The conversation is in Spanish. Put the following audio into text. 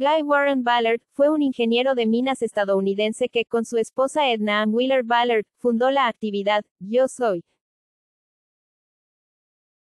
Guy Warren Ballard, fue un ingeniero de minas estadounidense que, con su esposa Edna Ann Wheeler Ballard, fundó la actividad Yo Soy,